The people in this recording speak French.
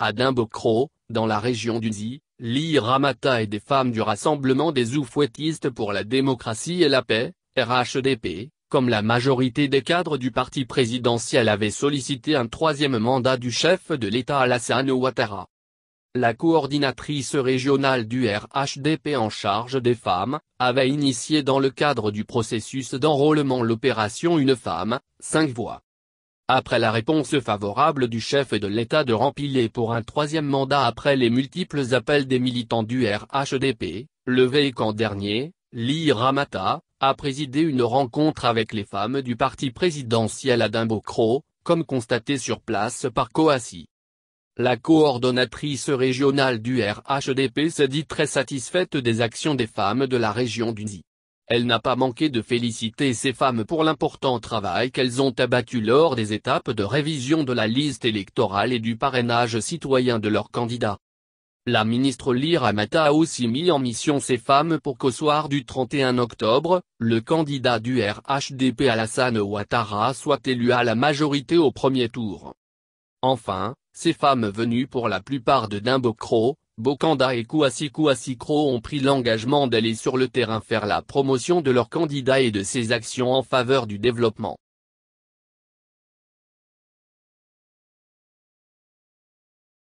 à Dimbokro, dans la région d'Uzi, Ramata et des femmes du Rassemblement des Oufouettistes pour la démocratie et la paix, RHDP, comme la majorité des cadres du parti présidentiel avait sollicité un troisième mandat du chef de l'État Alassane Ouattara. La coordinatrice régionale du RHDP en charge des femmes, avait initié dans le cadre du processus d'enrôlement l'opération Une femme, Cinq voix. Après la réponse favorable du chef de l'État de rempiler pour un troisième mandat après les multiples appels des militants du RHDP, le Véhican dernier, Li Ramata, a présidé une rencontre avec les femmes du parti présidentiel à Dimbokro, comme constaté sur place par Coassi. La coordonnatrice régionale du RHDP s'est dit très satisfaite des actions des femmes de la région d'Uzi. Elle n'a pas manqué de féliciter ces femmes pour l'important travail qu'elles ont abattu lors des étapes de révision de la liste électorale et du parrainage citoyen de leurs candidats. La ministre Lira Mata a aussi mis en mission ces femmes pour qu'au soir du 31 octobre, le candidat du RHDP Alassane Ouattara soit élu à la majorité au premier tour. Enfin, ces femmes venues pour la plupart de Dimbokro, Bokanda et Kouassi Kouassi ont pris l'engagement d'aller sur le terrain faire la promotion de leur candidat et de ses actions en faveur du développement.